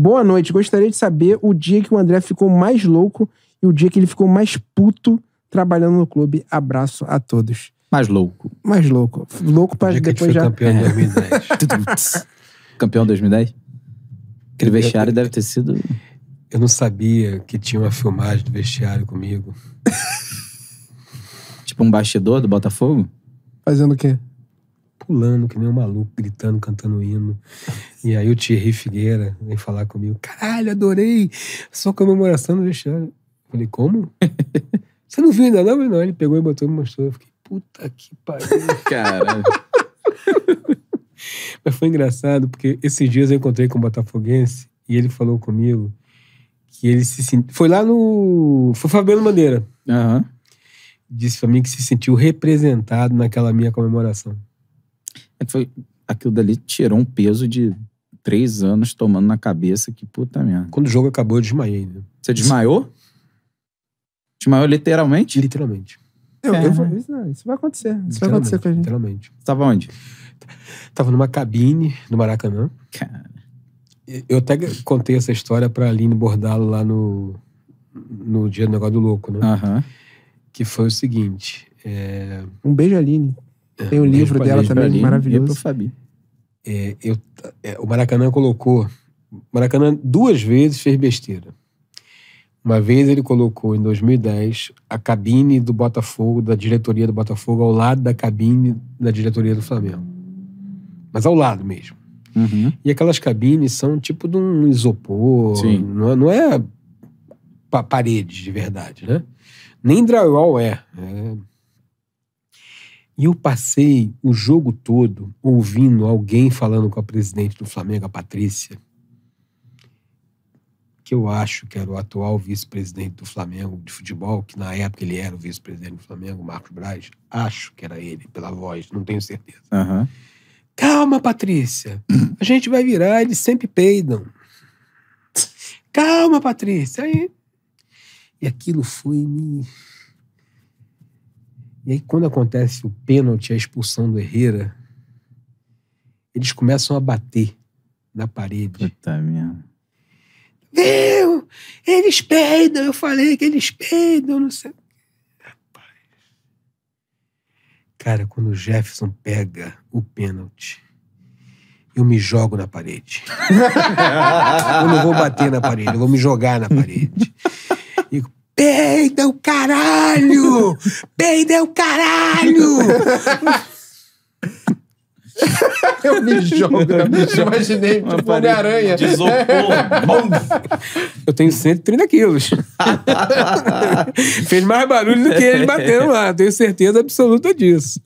Boa noite. Gostaria de saber o dia que o André ficou mais louco e o dia que ele ficou mais puto trabalhando no clube. Abraço a todos. Mais louco. Mais louco. Louco para depois que ele foi já. Campeão é. de 2010. campeão 2010? Aquele vestiário deve ter sido. Eu não sabia que tinha uma filmagem do vestiário comigo. tipo um bastidor do Botafogo? Fazendo o quê? pulando que nem um maluco, gritando, cantando hino. E aí o Thierry Figueira vem falar comigo: caralho, adorei! Só comemoração no vestiário. Falei: como? Você não viu ainda não? não. Ele pegou e botou e me mostrou. Eu fiquei: puta que pariu. Caralho. Mas foi engraçado, porque esses dias eu encontrei com um botafoguense e ele falou comigo que ele se sentiu... Foi lá no... Foi Fabiano Bandeira. Uhum. Disse pra mim que se sentiu representado naquela minha comemoração foi, aquilo dali tirou um peso de três anos tomando na cabeça, que puta merda. Quando o jogo acabou, eu desmaiei. Né? Você desmaiou? Desmaiou literalmente? Literalmente. Eu, é, eu vou, isso, não, isso vai acontecer. Isso vai acontecer com a gente. Literalmente. Você tava onde? Tava numa cabine no Maracanã. Cara. Eu até contei essa história pra Aline Bordalo lá no, no dia do negócio do louco, né? Uhum. Que foi o seguinte. É... Um beijo, Aline. É, Tem um livro dela também Berlim, maravilhoso. Pro Fabi. É, eu, é, o Maracanã colocou. O Maracanã duas vezes fez besteira. Uma vez ele colocou, em 2010, a cabine do Botafogo, da diretoria do Botafogo, ao lado da cabine da diretoria do Flamengo. Mas ao lado mesmo. Uhum. E aquelas cabines são tipo de um isopor, Sim. não, é, não é pa parede de verdade, né? Nem drywall é. é e eu passei o jogo todo ouvindo alguém falando com a presidente do Flamengo, a Patrícia, que eu acho que era o atual vice-presidente do Flamengo de futebol, que na época ele era o vice-presidente do Flamengo, Marcos Braz. Acho que era ele, pela voz, não tenho certeza. Uhum. Calma, Patrícia. A gente vai virar, eles sempre peidam. Calma, Patrícia. Aí... E aquilo foi me e aí, quando acontece o pênalti, a expulsão do Herrera, eles começam a bater na parede. Puta merda. Meu, eles peidam, eu falei que eles peidam, não sei. Rapaz. Cara, quando o Jefferson pega o pênalti, eu me jogo na parede. eu não vou bater na parede, eu vou me jogar na parede peida o caralho! Peida o caralho! eu me jogo, eu me jogo. imaginei tipo Homem-Aranha. eu tenho 130 quilos. Fez mais barulho do que ele batendo lá, tenho certeza absoluta disso.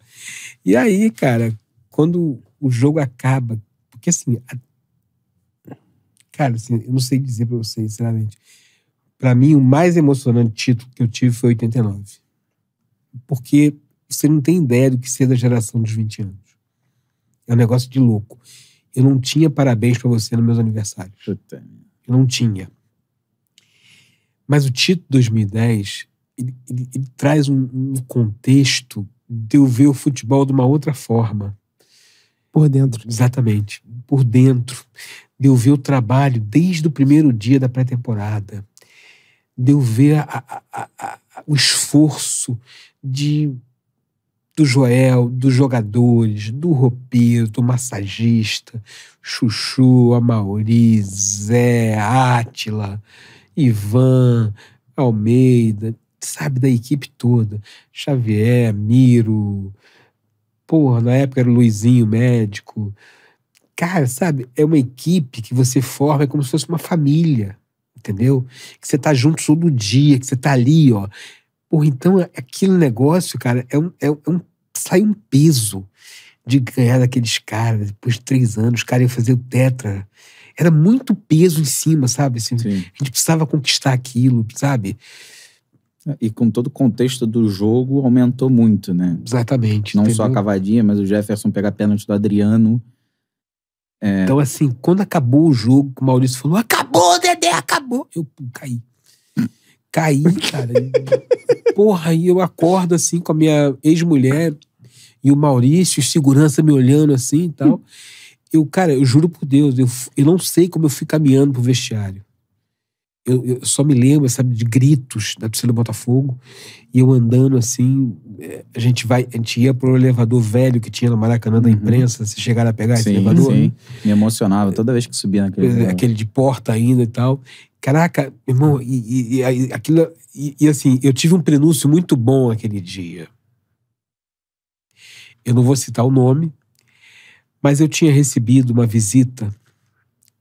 E aí, cara, quando o jogo acaba, porque assim, a... cara, assim, eu não sei dizer pra vocês, sinceramente para mim, o mais emocionante título que eu tive foi 89. Porque você não tem ideia do que ser da geração dos 20 anos. É um negócio de louco. Eu não tinha parabéns para você nos meus aniversários. Eu não tinha. Mas o título 2010, ele, ele, ele traz um, um, contexto de eu ver o futebol de uma outra forma. Por dentro. Exatamente. Por dentro. De eu ver o trabalho desde o primeiro dia da pré-temporada de ver a, a, a, o esforço de do Joel, dos jogadores, do roupeiro, do massagista, Chuchu, Amaury, Zé, Átila, Ivan, Almeida, sabe, da equipe toda. Xavier, Miro, porra, na época era o Luizinho, médico. Cara, sabe, é uma equipe que você forma, é como se fosse uma família entendeu? Que você tá junto todo dia, que você tá ali, ó. Porra, então é, aquele negócio, cara, é um, é, é um sai um peso de ganhar daqueles caras, depois de três anos, os caras iam fazer o tetra. Era muito peso em cima, sabe? Assim, a gente precisava conquistar aquilo, sabe? É, e com todo o contexto do jogo, aumentou muito, né? Exatamente. Não entendeu? só a cavadinha, mas o Jefferson pegar a pênalti do Adriano. É... Então, assim, quando acabou o jogo, o Maurício falou: acabou, acabou. Eu pô, caí. Caí, cara. Porra, e eu acordo assim com a minha ex-mulher e o Maurício, segurança me olhando assim e tal. Eu, cara, eu juro por Deus, eu, eu não sei como eu fui caminhando pro vestiário. Eu, eu, só me lembro, sabe, de gritos da torcida do Botafogo. E eu andando assim, eh, a gente vai, a gente ia pro elevador velho que tinha no Maracanã da uhum. imprensa, se chegaram a pegar sim, esse elevador. Sim. Me emocionava toda vez que subia naquele. É, aquele de porta ainda e tal. Caraca, irmão, e, e, e aquilo. E, e, assim, eu tive um prenúncio muito bom aquele dia. Eu não vou citar o nome, mas eu tinha recebido uma visita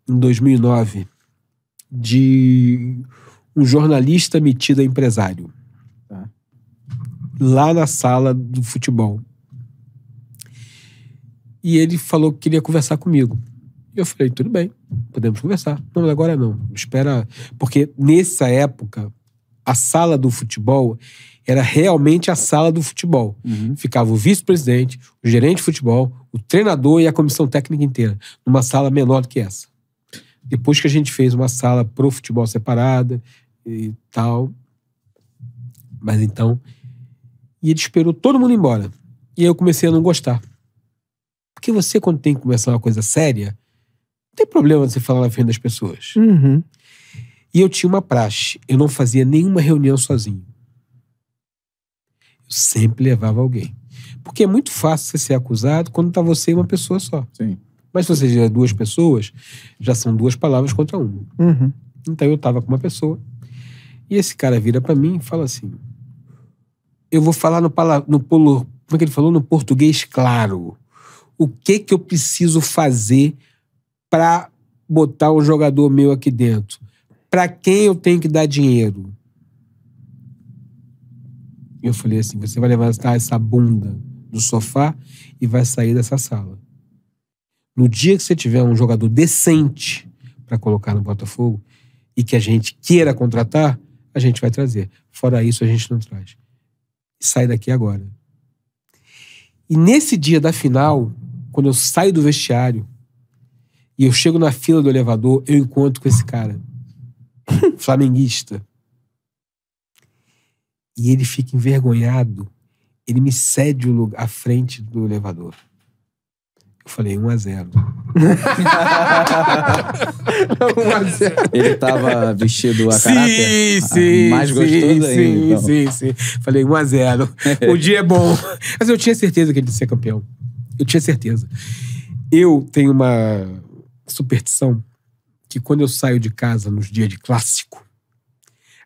em 2009 de um jornalista metido a empresário. Tá. Lá na sala do futebol. E ele falou que queria conversar comigo. E eu falei, tudo bem, podemos conversar. Não, agora não. Espera. Porque nessa época, a sala do futebol era realmente a sala do futebol. Uhum. Ficava o vice-presidente, o gerente de futebol, o treinador e a comissão técnica inteira, numa sala menor do que essa. Depois que a gente fez uma sala pro futebol separada e tal. Mas então. E ele esperou todo mundo embora. E aí eu comecei a não gostar. Porque você, quando tem que começar uma coisa séria, não tem problema você falar na frente das pessoas. Uhum. E eu tinha uma praxe. Eu não fazia nenhuma reunião sozinho. Eu sempre levava alguém. Porque é muito fácil você ser acusado quando tá você e uma pessoa só. Sim. Mas se você tiver duas pessoas, já são duas palavras contra uma. Uhum. Então eu estava com uma pessoa e esse cara vira para mim e fala assim: Eu vou falar no, no polo, como é que ele falou? No português claro. O que que eu preciso fazer para botar um jogador meu aqui dentro? Para quem eu tenho que dar dinheiro? Eu falei assim: você vai levantar essa bunda do sofá e vai sair dessa sala. No dia que você tiver um jogador decente para colocar no Botafogo e que a gente queira contratar, a gente vai trazer. Fora isso, a gente não traz. Sai daqui agora. E nesse dia da final, quando eu saio do vestiário e eu chego na fila do elevador, eu encontro com esse cara, flamenguista. E ele fica envergonhado. Ele me cede a frente do elevador. Eu falei, 1 a 0 1 a 0 Ele tava vestido a caráter sim, ah, mais sim, gostoso sim, ainda. Sim, então. sim, sim. Falei, 1 a 0 O dia é bom. Mas eu tinha certeza que ele ia ser campeão. Eu tinha certeza. Eu tenho uma superstição que quando eu saio de casa nos dias de clássico,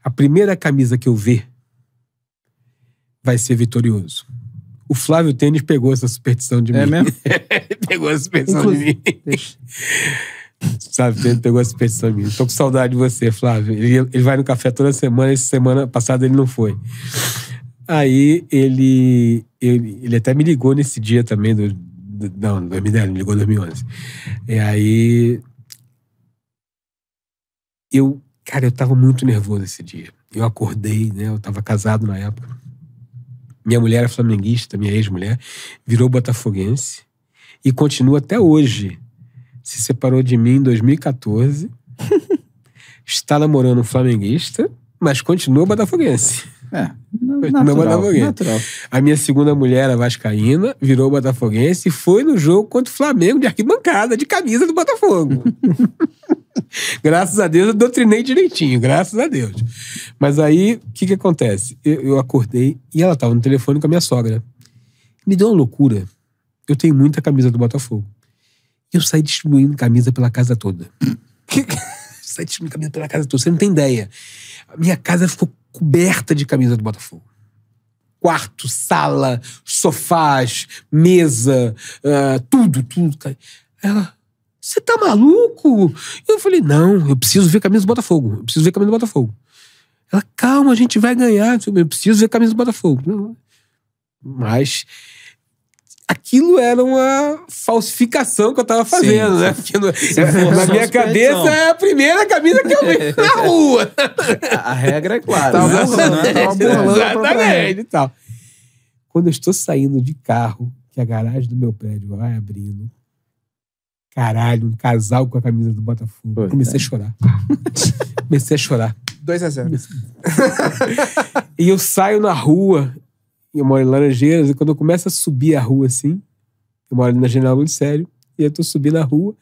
a primeira camisa que eu ver vai ser vitorioso. O Flávio Tênis pegou essa superstição de é mim. É mesmo? pegou a superstição Inclusive, de mim. Deixa. Flávio Tênis pegou a superstição de mim. Tô com saudade de você, Flávio. Ele, ele vai no café toda semana, essa semana passada ele não foi. Aí ele, ele, ele até me ligou nesse dia também, do, do, não, 2010, me ligou em 2011. E aí. Eu, cara, eu tava muito nervoso esse dia. Eu acordei, né? Eu tava casado na época. Minha mulher é flamenguista, minha ex-mulher, virou botafoguense e continua até hoje. Se separou de mim em 2014. está namorando um flamenguista, mas continua botafoguense. É, natural, botafoguense. natural. A minha segunda mulher, a vascaína, virou botafoguense e foi no jogo contra o Flamengo de arquibancada, de camisa do Botafogo. graças a Deus eu doutrinei direitinho, graças a Deus. Mas aí, o que que acontece? Eu, eu acordei e ela tava no telefone com a minha sogra. Me deu uma loucura. Eu tenho muita camisa do Botafogo. Eu saí distribuindo camisa pela casa toda. saí distribuindo camisa pela casa toda. Você não tem ideia. A minha casa ficou coberta de camisa do Botafogo. Quarto, sala, sofás, mesa, uh, tudo, tudo. Ela, você tá maluco? Eu falei, não, eu preciso ver camisa do Botafogo. Eu preciso ver camisa do Botafogo. Ela, calma, a gente vai ganhar. Eu preciso ver camisa do Botafogo. Mas aquilo era uma falsificação que eu tava fazendo, né? Sim. né? Porque no, é, na minha cabeça é a primeira camisa que eu vi na rua. A, regra é clara. Tá né? É né? Exatamente tal. Quando eu estou saindo de carro, que a garagem do meu prédio vai abrindo, Caralho, um casal com a camisa do Botafogo. Pô, Comecei tá. a chorar. Comecei a chorar. 2 a 0 E eu saio na rua, eu moro em Laranjeiras, e quando eu começo a subir a rua assim, eu moro na General muito sério, e eu tô subindo a rua,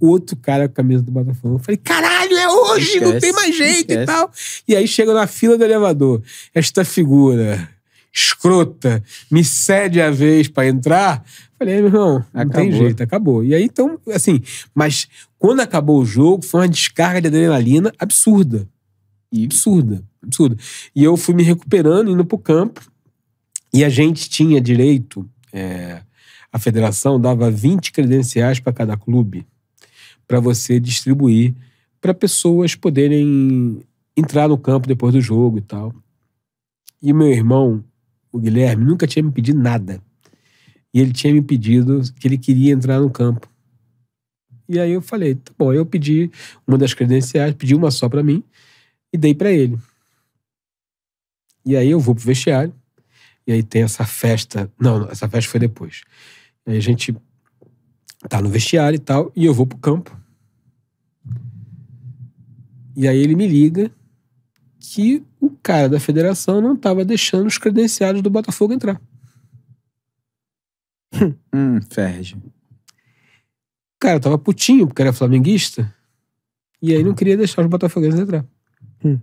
outro cara com a camisa do Botafogo. Eu falei, caralho, é hoje, esquece, não tem mais jeito esquece. e tal. E aí chega na fila do elevador, esta figura escrota me cede a vez para entrar, Falei, meu irmão, não acabou. tem jeito, acabou. E aí, então, assim, mas quando acabou o jogo, foi uma descarga de adrenalina absurda. Absurda, absurda. E eu fui me recuperando, indo pro campo. E a gente tinha direito, é, a federação dava 20 credenciais para cada clube, para você distribuir para pessoas poderem entrar no campo depois do jogo e tal. E meu irmão, o Guilherme, nunca tinha me pedido nada. E ele tinha me pedido que ele queria entrar no campo. E aí eu falei, tá bom, eu pedi uma das credenciais, pedi uma só para mim e dei para ele. E aí eu vou pro vestiário. E aí tem essa festa. Não, não essa festa foi depois. E aí a gente tá no vestiário e tal, e eu vou pro campo. E aí ele me liga que o cara da federação não estava deixando os credenciais do Botafogo entrar. Hum, Ferge. Cara, eu tava putinho, porque era flamenguista. E aí não queria deixar os botafoguenses entrar. Hum.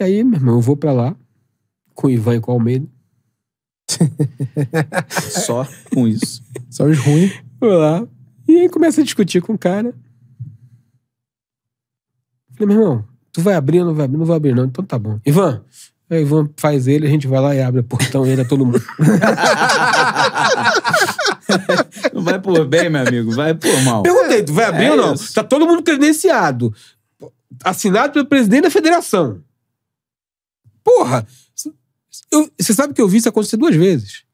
E aí, meu irmão, eu vou pra lá com o Ivan e com o Almeida. Só com isso. Só os ruins. Vou lá. E aí começa a discutir com o cara. Falei, meu irmão, tu vai abrir ou não vai abrir? Não vou abrir, não. Então tá bom. Ivan, Aí o Ivan faz ele, a gente vai lá e abre o portão e entra todo mundo. Não vai por bem, meu amigo, vai por mal. Perguntei, tu vai é abrir é ou não? Isso. Tá todo mundo credenciado. Assinado pelo presidente da federação. Porra! Você sabe que eu vi isso acontecer duas vezes.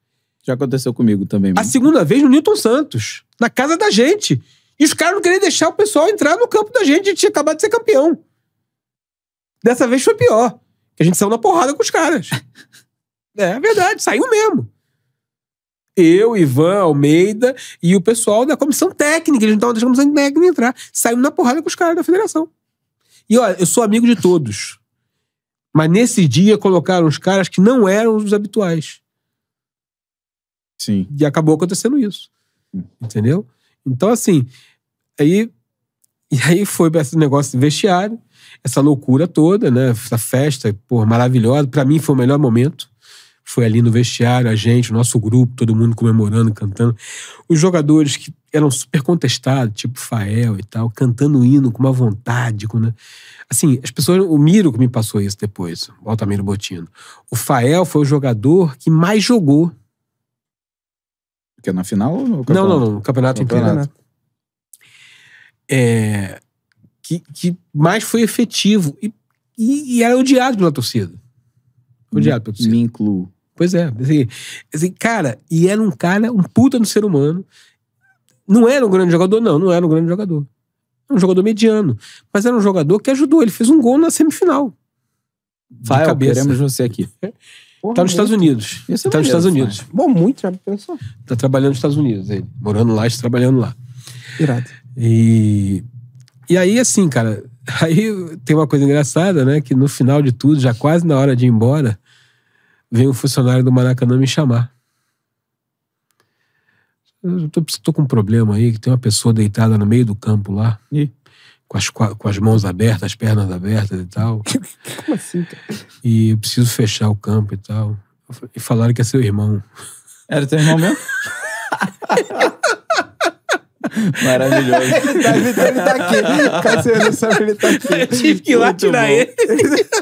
Já aconteceu comigo também. Mesmo. A segunda vez no Newton Santos, na casa da gente. E os caras não queriam deixar o pessoal entrar no campo da gente. A gente tinha acabado de ser campeão. Dessa vez foi pior. Que a gente saiu na porrada com os caras. é verdade, saiu mesmo. Eu, Ivan, Almeida e o pessoal da comissão técnica. Eles não estavam deixando a comissão técnica entrar. Saiu na porrada com os caras da federação. E olha, eu sou amigo de todos. Mas nesse dia colocaram os caras que não eram os habituais. Sim. E acabou acontecendo isso. Hum. Entendeu? Então, assim, aí, e aí foi para esse negócio de vestiário essa loucura toda, né? Essa festa, pô, maravilhosa. Para mim foi o melhor momento. Foi ali no vestiário, a gente, o nosso grupo, todo mundo comemorando, cantando. Os jogadores que eram super contestados, tipo Fael e tal, cantando o hino com uma vontade. Com, né? Assim, as pessoas. O Miro que me passou isso depois, o Altamiro Botino. O Fael foi o jogador que mais jogou. Porque é na final ou no campeonato? Não, não, no campeonato, campeonato. inteiro. É, que, que mais foi efetivo e, e, e era odiado pela torcida. Odiado pela torcida. Me incluo. Pois é. Assim, assim, cara, e era um cara, um puta no ser humano. Não era um grande jogador, não, não era um grande jogador. Era um jogador mediano. Mas era um jogador que ajudou. Ele fez um gol na semifinal. Vai, cabeça. queremos você aqui. Porra, tá nos Estados Unidos. Isso é tá nos Estados Unidos. Pai. Bom, muito, já pensou? Tá trabalhando nos Estados Unidos, ele. Morando lá, trabalhando lá. Irado. E e aí, assim, cara, aí tem uma coisa engraçada, né? Que no final de tudo, já quase na hora de ir embora, vem um funcionário do Maracanã me chamar. Eu tô, tô com um problema aí, que tem uma pessoa deitada no meio do campo lá. E? Com as, com as mãos abertas, as pernas abertas e tal. Como assim, cara? E eu preciso fechar o campo e tal. E falaram que é seu irmão. Era teu irmão mesmo? Maravilhoso. ele, tá, ele, ele tá aqui. Cassiano ele tá aqui. Eu tive que ir lá tirar ele.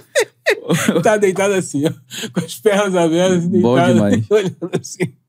tá deitado assim, ó, com as pernas abertas, deitado, bom demais. olhando assim.